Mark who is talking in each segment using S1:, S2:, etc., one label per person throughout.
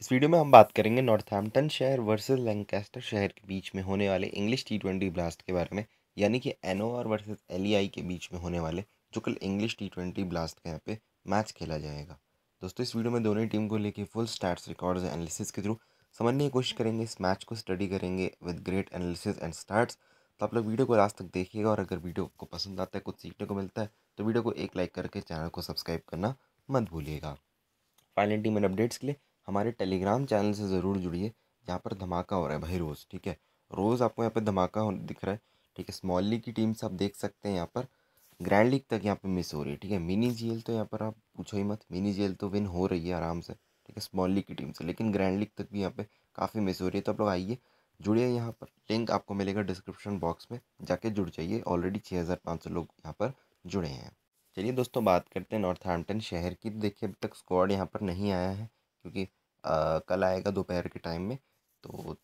S1: इस वीडियो में हम बात करेंगे नॉर्थहैम्पटन शहर वर्सेस लैंकेस्टर शहर के बीच में होने वाले इंग्लिश टी ट्वेंटी ब्लास्ट के बारे में यानी कि एन वर्सेस वर्सेज एल के बीच में होने वाले जो कल इंग्लिश टी ट्वेंटी ब्लास्ट के यहाँ पे मैच खेला जाएगा दोस्तों इस वीडियो में दोनों टीम को लेकर फुल स्टार्ट रिकॉर्ड एनालिसिस के थ्रू समझने की कोशिश करेंगे इस मैच को स्टडी करेंगे with great analysis and start तो आप लोग वीडियो को लास्ट तक देखिएगा और अगर वीडियो आपको पसंद आता है कुछ सीखने को मिलता है तो वीडियो को एक लाइक करके चैनल को सब्सक्राइब करना मत भूलिएगा फाइनल टीम एंड अपडेट्स के लिए हमारे टेलीग्राम चैनल से ज़रूर जुड़िए यहाँ पर धमाका हो रहा है भाई रोज़ ठीक है रोज़ आपको यहाँ पर धमाका दिख रहा है ठीक है स्मॉल लीग की टीम से आप देख सकते हैं यहाँ पर ग्रैंड लीग तक यहाँ पर मिस हो रही है ठीक है मिनी जेल तो यहाँ पर आप पूछो ही मत मिनी जेल तो विन हो रही है आराम से ठीक है स्मॉल लीग की टीम से लेकिन ग्रैंड लीग तक भी यहाँ पर काफ़ी मिस हो रही है तो आप लोग आइए जुड़िए यहाँ पर लिंक आपको मिलेगा डिस्क्रिप्शन बॉक्स में जाके जुड़ जाइए ऑलरेडी छः हज़ार पाँच सौ लोग यहाँ पर जुड़े हैं चलिए दोस्तों बात करते हैं नॉर्थ हेम्पटन शहर की देखिए अभी तक स्क्वाड यहाँ पर नहीं आया है क्योंकि आ, कल आएगा दोपहर के टाइम में तो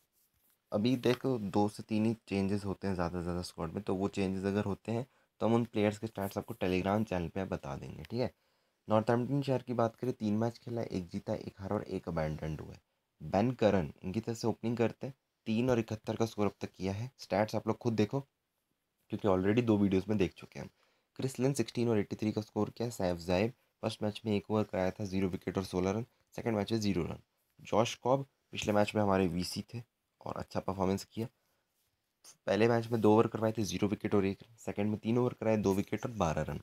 S1: अभी देखो दो से तीन ही चेंजेस होते हैं ज़्यादा से ज़्यादा स्क्वाड में तो वो चेंजेस अगर होते हैं तो हम उन प्लेयर्स के स्टार्ट आपको टेलीग्राम चैनल पर बता देंगे ठीक है नॉर्थम्पटन शहर की बात करें तीन मैच खेला एक जीता एक हार और एक अबैंडेंड हुआ है बैन करन इनकी तरह से ओपनिंग करते हैं तीन और इकहत्तर का स्कोर अब तक किया है स्टैट्स आप लोग खुद देखो क्योंकि ऑलरेडी दो वीडियोस में देख चुके हैं क्रिसलिन सिक्सटीन और एट्टी थ्री का स्कोर किया सैफ जायेब फर्स्ट मैच में एक ओवर कराया था जीरो विकेट और सोलह रन सेकेंड मैच में ज़ीरो रन जॉश कॉब पिछले मैच में हमारे वी थे और अच्छा परफॉर्मेंस किया पहले मैच में दो ओवर करवाए थे जीरो विकेट और एक रन सेकेंड में तीन ओवर कराए दो विकेट और बारह रन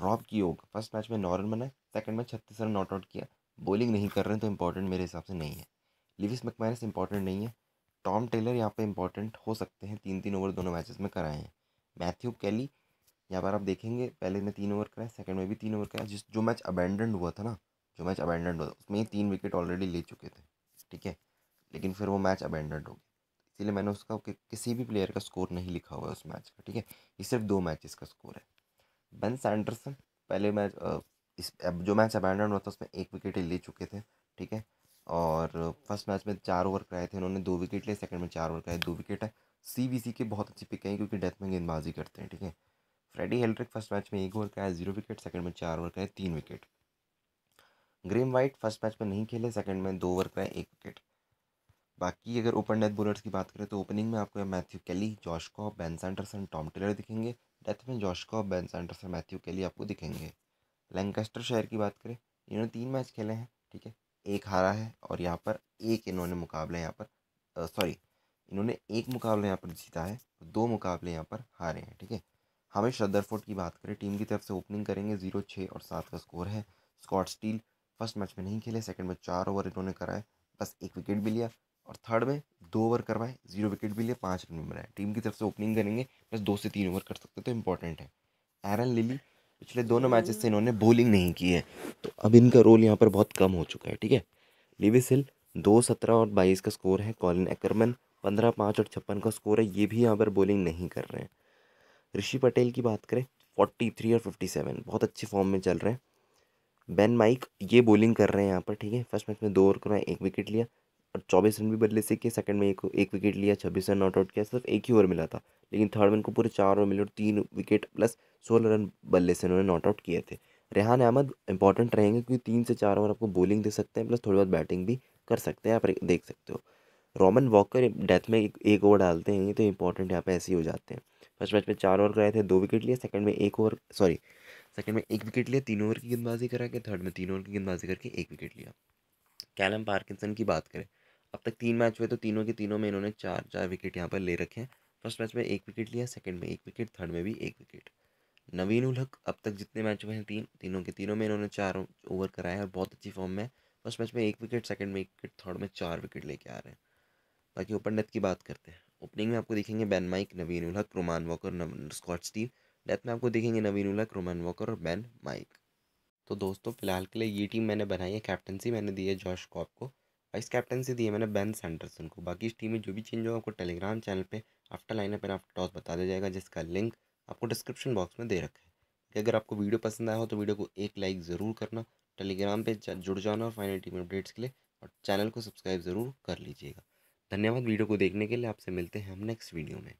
S1: रॉब की योग फर्स्ट मैच में नौ रन बनाए सेकंड में छत्तीस रन नॉट आउट किया बॉलिंग नहीं कर रहे हैं तो इंपॉर्टेंट मेरे हिसाब से नहीं है लिविस मकमैनस इंपॉर्टेंट नहीं है टॉम टेलर यहाँ पे इंपॉर्टेंट हो सकते हैं तीन तीन ओवर दोनों मैचेस में कराए हैं मैथ्यू कैली यहाँ पर आप देखेंगे पहले में तीन ओवर कराए सेकंड में भी तीन ओवर कराए जिस जो मैच अबेंडेंड हुआ था ना जो मैच अबेंडेंड हो उसमें ये तीन विकेट ऑलरेडी ले चुके थे ठीक है लेकिन फिर वो मैच अबेंडेंड हो गया इसीलिए मैंने उसका कि, किसी भी प्लेयर का स्कोर नहीं लिखा हुआ है उस मैच का ठीक है ये सिर्फ दो मैचेस का स्कोर है बेन सैंडरसन पहले मैच इस जो मैच अबेंडेंड हुआ था उसमें एक विकेट ले चुके थे ठीक है और फर्स्ट मैच में चार ओवर कराए थे उन्होंने दो विकेट लिए सेकंड में चार ओवर कराए दो विकेट है सी सी के बहुत अच्छी पिक हैं क्योंकि डेथ में गेंदबाजी करते हैं ठीक है फ्रेडी हेल्ट्रिक फर्स्ट मैच में एक ओवर कराया जीरो विकेट सेकंड में चार ओवर कराए तीन wicket Graeme White first match में नहीं खेले सेकंड में दो ओवर का एक विकेट बाकी अगर ओपन डेथ बोलर्स की बात करें तो ओपनिंग में आपको Matthew Kelly Josh Cobb Ben Sanderson Tom Taylor दिखेंगे डेथ में Josh Cobb Ben Sanderson Matthew Kelly आपको दिखेंगे लैंकेस्टर शहर की बात करें इन्होंने तीन मैच खेले हैं ठीक है एक हारा है और यहाँ पर एक इन्होंने मुकाबला यहाँ पर सॉरी इन्होंने एक मुकाबला यहाँ पर जीता है दो मुकाबले यहाँ पर हारे हैं ठीक है हमें शदरफोर्ड की बात करें टीम की तरफ से ओपनिंग करेंगे जीरो छः और सात का स्कोर है स्कॉट स्टील फर्स्ट मैच में नहीं खेले सेकंड में चार ओवर इन्होंने कराए बस एक विकेट भी लिया और थर्ड में दो ओवर करवाए जीरो विकेट भी लिए पाँच रन भी बनाए टीम की तरफ से ओपनिंग करेंगे बस दो से तीन ओवर कर सकते तो इंपॉर्टेंट है एरन लिली पिछले दोनों मैचेस से इन्होंने बॉलिंग नहीं की है तो अब इनका रोल यहाँ पर बहुत कम हो चुका है ठीक है लिविस हिल दो सत्रह और बाईस का स्कोर है कॉलिन एकरमन पंद्रह पाँच और छप्पन का स्कोर है ये भी यहाँ पर बॉलिंग नहीं कर रहे हैं ऋषि पटेल की बात करें फोर्टी थ्री और फिफ्टी सेवन बहुत अच्छी फॉर्म में चल रहे हैं बेन माइक ये बॉलिंग कर रहे हैं यहाँ पर ठीक है फर्स्ट मैच में दो ओवर करवाए एक विकेट लिया और चौबीस रन भी बदले से किए सेकंड में एक एक विकेट लिया छब्बीस रन नॉट आउट किया सिर्फ एक ही ओवर मिला था लेकिन थर्ड में इनको पूरे चार ओवर मिले और तीन विकेट प्लस सोलह रन बल्ले से इन्होंने नॉट आउट किए थे रेहान अहमद इंपॉर्टेंट रहेंगे क्योंकि तीन से चार ओवर आपको बॉलिंग दे सकते हैं प्लस थोड़ी बहुत बैटिंग भी कर सकते हैं आप देख सकते हो रोमन वॉकर डेथ में एक, एक ओवर डालते हैं तो इंपॉर्टेंट यहाँ पर ऐसे ही हो जाते हैं फर्स्ट मैच में चार ओवर कराए थे दो विकेट लिए सेकंड में एक ओवर सॉरी सेकंड में एक विकेट लिया तीन ओवर की गेंदबाजी करा के थर्ड में तीन ओवर की गेंदबाजी करके एक विकेट लिया कैलम पार्किंसन की बात करें अब तक तीन मैच हुए तो तीनों के तीनों में इन्होंने चार चार विकेट यहाँ पर ले रखे हैं फर्स्ट मैच में एक विकेट लिया सेकंड में एक विकेट थर्ड में भी एक विकेट नवीन उलहक अब तक जितने मैच हुए हैं तीन तीनों के तीनों में इन्होंने चार ओवर कराए हैं और बहुत अच्छी फॉर्म में फर्स्ट मैच में एक विकेट सेकंड में एक विकेट थर्ड में चार विकेट लेके आ रहे हैं बाकी ओपन डेथ की बात करते हैं ओपनिंग में आपको देखेंगे Ben Mike Naveen ul Haq Roman Walker Scott Steve depth में आपको दिखेंगे नवीन उलक रोमन वॉकर और बैन माइक तो दोस्तों फिलहाल के लिए ये टीम मैंने बनाई है कैप्टनसी मैंने दी है जॉश कॉप को वाइस कैप्टनसी दी है मैंने बैन सैंडरसन को बाकी इस टीम में जो भी चेंज होगा आपको टेलीग्राम चैनल पर आफ्टर लाइन अपने आफ्टर टॉस बता दिया जाएगा जिसका लिंक आपको डिस्क्रिप्शन बॉक्स में दे रखा है कि अगर आपको वीडियो पसंद आया हो तो वीडियो को एक लाइक ज़रूर करना टेलीग्राम पे जुड़ जाना और फाइनल टीम अपडेट्स के लिए और चैनल को सब्सक्राइब ज़रूर कर लीजिएगा धन्यवाद वीडियो को देखने के लिए आपसे मिलते हैं हम नेक्स्ट वीडियो में